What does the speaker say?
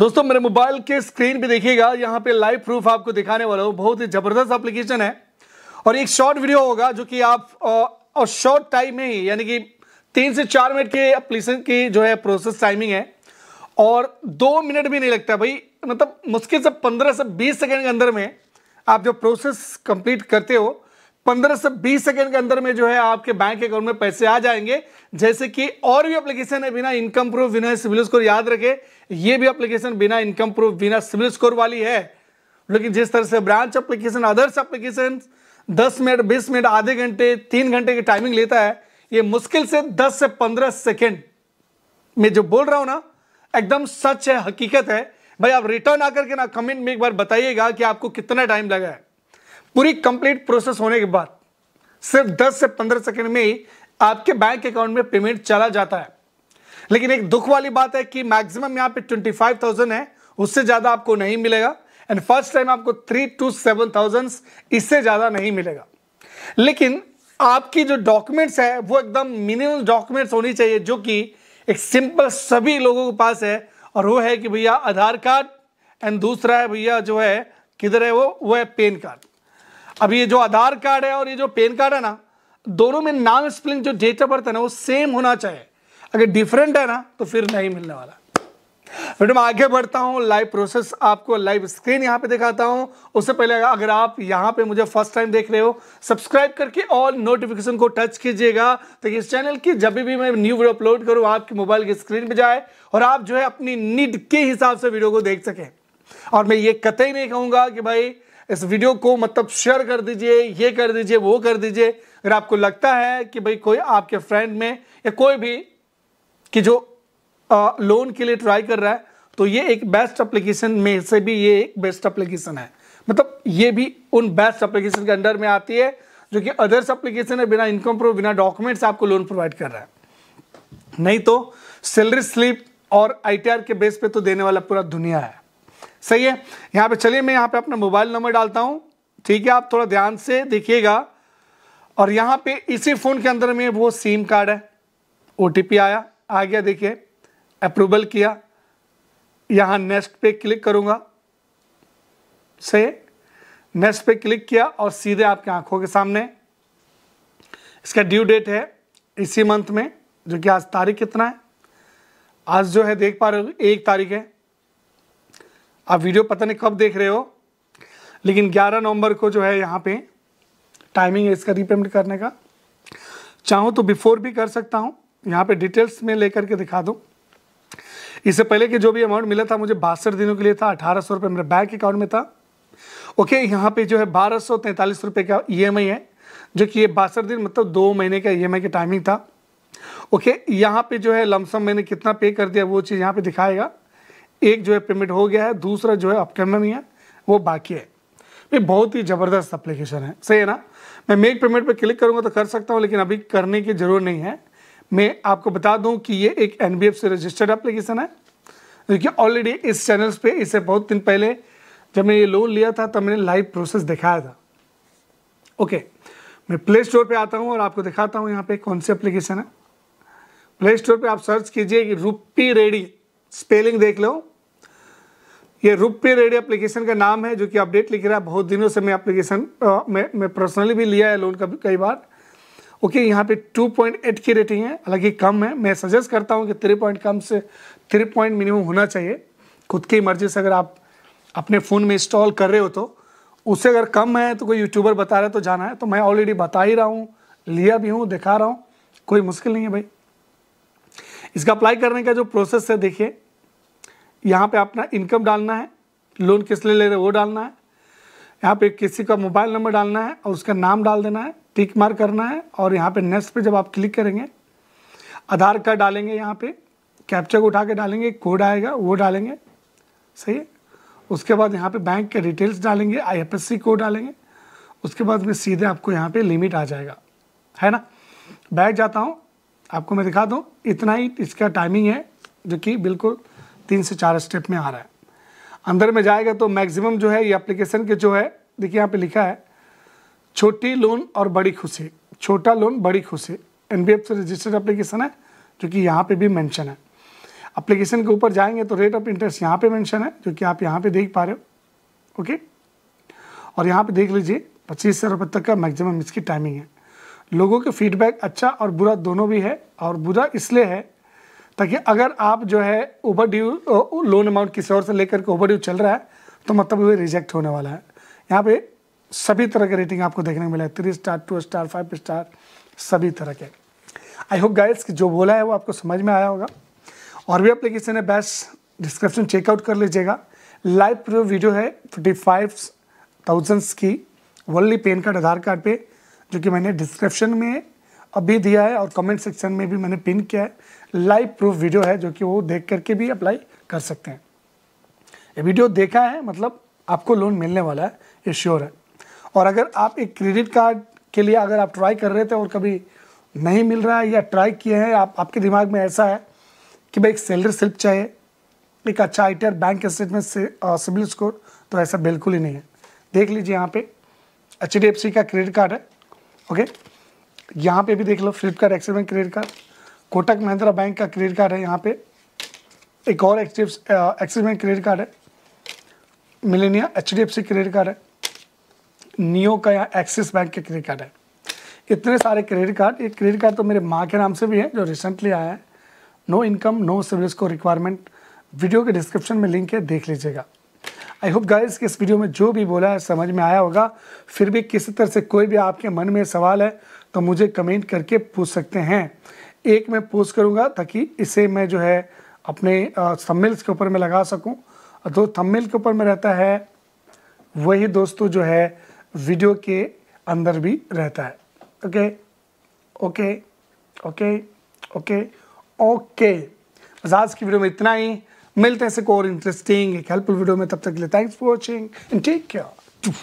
दोस्तों मेरे मोबाइल के स्क्रीन पे देखिएगा यहाँ पे लाइव प्रूफ आपको दिखाने वाला हूँ बहुत ही जबरदस्त एप्लीकेशन है और एक शॉर्ट वीडियो होगा जो कि आप और शॉर्ट टाइम में ही यानी कि तीन से चार मिनट के एप्लीकेशन की जो है प्रोसेस टाइमिंग है और दो मिनट भी नहीं लगता भाई मतलब मुश्किल से पंद्रह से बीस सेकेंड के अंदर में आप जो प्रोसेस कंप्लीट करते हो पंद्रह से बीस सेकेंड के अंदर में जो है आपके बैंक अकाउंट में पैसे आ जाएंगे जैसे कि और भी एप्लीकेशन है बिना इनकम प्रूफ बिना सिविल स्कोर याद रखे ये भी एप्लीकेशन बिना इनकम प्रूफ बिना सिविल स्कोर वाली है लेकिन जिस तरह से ब्रांच एप्लीकेशन अदर्स एप्लीकेशन दस मिनट बीस मिनट आधे घंटे तीन घंटे की टाइमिंग लेता है ये मुश्किल से दस से पंद्रह सेकेंड में जो बोल रहा हूँ ना एकदम सच है हकीकत है भाई आप रिटर्न आकर के ना कमेंट में एक बार बताइएगा कि आपको कितना टाइम लगा है पूरी कंप्लीट प्रोसेस होने के बाद सिर्फ 10 से 15 सेकंड में ही आपके बैंक अकाउंट में पेमेंट चला जाता है लेकिन एक दुख वाली बात है कि मैक्सिमम यहाँ पे 25,000 है उससे ज़्यादा आपको नहीं मिलेगा एंड फर्स्ट टाइम आपको थ्री टू सेवन थाउजेंड इससे ज़्यादा नहीं मिलेगा लेकिन आपकी जो डॉक्यूमेंट्स है वो एकदम मिनिमम डॉक्यूमेंट्स होनी चाहिए जो कि एक सिंपल सभी लोगों के पास है और वो है कि भैया आधार कार्ड एंड दूसरा है भैया जो है किधर है वो वो है पेन कार्ड अब ये जो आधार कार्ड है और ये जो पेन कार्ड है ना दोनों में नाम स्पेलिंग जो डेट ऑफ बर्थ है ना वो सेम होना चाहिए अगर डिफरेंट है ना तो फिर नहीं मिलने वाला मैडम आगे बढ़ता हूँ लाइव प्रोसेस आपको लाइव स्क्रीन यहाँ पे दिखाता हूँ उससे पहले अगर आप यहाँ पे मुझे फर्स्ट टाइम देख रहे हो सब्सक्राइब करके ऑल नोटिफिकेशन को टच कीजिएगा ताकि इस चैनल की जब भी मैं न्यू वीडियो अपलोड करूँ आपके मोबाइल की स्क्रीन पर जाए और आप जो है अपनी नीड के हिसाब से वीडियो को देख सकें और मैं ये कतई नहीं कहूँगा कि भाई इस वीडियो को मतलब शेयर कर दीजिए ये कर दीजिए वो कर दीजिए अगर आपको लगता है कि भाई कोई आपके फ्रेंड में या कोई भी कि जो आ, लोन के लिए ट्राई कर रहा है तो ये एक बेस्ट अप्लीकेशन में से भी ये एक बेस्ट अप्लीकेशन है मतलब ये भी उन बेस्ट अप्लीकेशन के अंडर में आती है जो कि अदर्स अप्लीकेशन है बिना इनकम प्रूफ बिना डॉक्यूमेंट्स आपको लोन प्रोवाइड कर रहा है नहीं तो सैलरी स्लिप और आईटीआर के बेस पे तो देने वाला पूरा दुनिया है सही है यहाँ पे चलिए मैं यहाँ पे अपना मोबाइल नंबर डालता हूँ ठीक है आप थोड़ा ध्यान से देखिएगा और यहाँ पे इसी फ़ोन के अंदर में वो सिम कार्ड है ओ आया आ गया देखिए अप्रूवल किया यहाँ नेक्स्ट पे क्लिक करूँगा सही नेक्स्ट पे क्लिक किया और सीधे आपके आंखों के सामने इसका ड्यू डेट है इसी मंथ में जो कि आज तारीख कितना है आज जो है देख पा रहे हो एक तारीख है आप वीडियो पता नहीं कब देख रहे हो लेकिन 11 नवंबर को जो है यहाँ पे टाइमिंग है इसका रीपेमेंट करने का चाहूँ तो बिफोर भी कर सकता हूँ यहाँ पे डिटेल्स में लेकर के दिखा दूँ इससे पहले कि जो भी अमाउंट मिला था मुझे बासठ दिनों के लिए था अठारह सौ रुपये मेरे बैंक अकाउंट में था ओके यहाँ पे जो है बारह सौ तैंतालीस रुपये का ई e है जो कि ये बासठ दिन मतलब दो महीने का ई e की टाइमिंग था ओके यहाँ पे जो है लमसम मैंने कितना पे कर दिया वो चीज़ यहाँ पे दिखाएगा एक जो है पेमेंट हो गया है दूसरा जो है अपकमिंग है वो बाकी है ये बहुत ही ज़बरदस्त एप्लीकेशन है सही है ना मैं मेक पेमेंट पे क्लिक करूँगा तो कर सकता हूँ लेकिन अभी करने की ज़रूरत नहीं है मैं आपको बता दूँ कि ये एक एन रजिस्टर्ड एप्लीकेशन है क्योंकि ऑलरेडी इस चैनल्स पे इसे बहुत दिन पहले जब मैंने ये लोन लिया था तब मैंने लाइव प्रोसेस दिखाया था ओके मैं प्ले स्टोर पर आता हूँ और आपको दिखाता हूँ यहाँ पे कौन सी एप्लीकेशन है प्ले स्टोर पर आप सर्च कीजिए कि रूपी रेडी स्पेलिंग देख लो ये रूप पे रेडी एप्लीकेशन का नाम है जो कि अपडेट लिख रहा है बहुत दिनों से मैं एप्लीकेशन मैं मैं पर्सनली भी लिया है लोन का कई बार ओके okay, यहाँ पे 2.8 की रेटिंग है हालांकि कम है मैं सजेस्ट करता हूँ कि थ्री पॉइंट कम से थ्री पॉइंट मिनिमम होना चाहिए खुद की मर्जी से अगर आप अपने फ़ोन में इंस्टॉल कर रहे हो तो उससे अगर कम है तो कोई यूट्यूबर बता रहे तो जाना है तो मैं ऑलरेडी बता ही रहा हूँ लिया भी हूँ दिखा रहा हूँ कोई मुश्किल नहीं है भाई इसका अप्लाई करने का जो प्रोसेस है देखिए यहाँ पे अपना इनकम डालना है लोन किस लिए ले रहे वो डालना है यहाँ पे किसी का मोबाइल नंबर डालना है और उसका नाम डाल देना है टिक मार करना है और यहाँ पे नेक्स्ट पे जब आप क्लिक करेंगे आधार कार्ड डालेंगे यहाँ पे कैप्चर को उठा के डालेंगे कोड आएगा वो डालेंगे सही है उसके बाद यहाँ पे बैंक के डिटेल्स डालेंगे आई कोड डालेंगे उसके बाद में सीधे आपको यहाँ पे लिमिट आ जाएगा है ना बैठ जाता हूँ आपको मैं दिखा दूँ इतना ही इसका टाइमिंग है जो कि बिल्कुल तीन से चार स्टेप में आ रहा है अंदर में जाएगा तो मैक्सिमम जो है ये एप्लीकेशन के जो है देखिए यहाँ पे लिखा है छोटी लोन और बड़ी खुशी छोटा लोन बड़ी खुशी एन से रजिस्टर्ड एप्लीकेशन है जो कि यहाँ पे भी मैंशन है अप्लीकेशन के ऊपर जाएंगे तो रेट ऑफ इंटरेस्ट यहाँ पे मैंशन है जो कि आप यहाँ पर देख पा रहे हो ओके और यहाँ पे देख लीजिए पच्चीस सौ रुपये तक का मैक्सिमम इसकी टाइमिंग है लोगों के फीडबैक अच्छा और बुरा दोनों भी है और बुरा इसलिए है ताकि अगर आप जो है ओवर ड्यू लोन अमाउंट किसी और से लेकर के ओवर ड्यू चल रहा है तो मतलब वो रिजेक्ट होने वाला है यहाँ पे सभी तरह के रेटिंग आपको देखने को मिला है three star two star five star सभी तरह के आई होप गाइस कि जो बोला है वो आपको समझ में आया होगा और भी एप्लीकेशन है बेस्ट डिस्क्रिप्शन चेकआउट कर लीजिएगा लाइव प्रो वीडियो है फिफ्टी फाइव थाउजेंड्स की वर्ल्ली पेन कार्ड आधार कार्ड पे जो कि मैंने डिस्क्रिप्शन में अभी दिया है और कमेंट सेक्शन में भी मैंने पिन किया है लाइव प्रूफ वीडियो है जो कि वो देख करके भी अप्लाई कर सकते हैं ये वीडियो देखा है मतलब आपको लोन मिलने वाला है ये श्योर है और अगर आप एक क्रेडिट कार्ड के लिए अगर आप ट्राई कर रहे थे और कभी नहीं मिल रहा है या ट्राई किए हैं आप आपके दिमाग में ऐसा है कि भाई एक सैलरी स्लिप चाहिए एक अच्छा आई बैंक स्टेटमेंट से सिविल स्कोर तो ऐसा बिल्कुल ही नहीं है देख लीजिए यहाँ पे एच का क्रेडिट कार्ड है ओके यहाँ पे भी देख लो Flipkart Axis Bank credit card Kotak Mahindra bank का क्रेडिट कार्ड है यहाँ पे एक और Axis Axis Bank credit card है Millennia H D F C credit card है नियो का यहाँ एक्सिस बैंक के क्रेडिट कार्ड है इतने सारे क्रेडिट कार्ड ये क्रेडिट कार्ड तो मेरे माँ के नाम से भी है जो रिसेंटली आया है नो इनकम नो सिविल को रिक्वायरमेंट वीडियो के डिस्क्रिप्शन में लिंक है देख लीजिएगा आई होप गाइस कि इस वीडियो में जो भी बोला है समझ में आया होगा फिर भी किसी तरह से कोई भी आपके मन में सवाल है तो मुझे कमेंट करके पूछ सकते हैं एक मैं पोस्ट करूंगा ताकि इसे मैं जो है अपने थंबनेल्स के ऊपर मैं लगा सकूँ तो थंबनेल के ऊपर में रहता है वही दोस्तों जो है वीडियो के अंदर भी रहता है okay okay okay okay okay बस आज की वीडियो में इतना ही मिलते हैं से और इंटरेस्टिंग एक हेल्पफुल वीडियो में तब तक के लिए thanks for watching and take care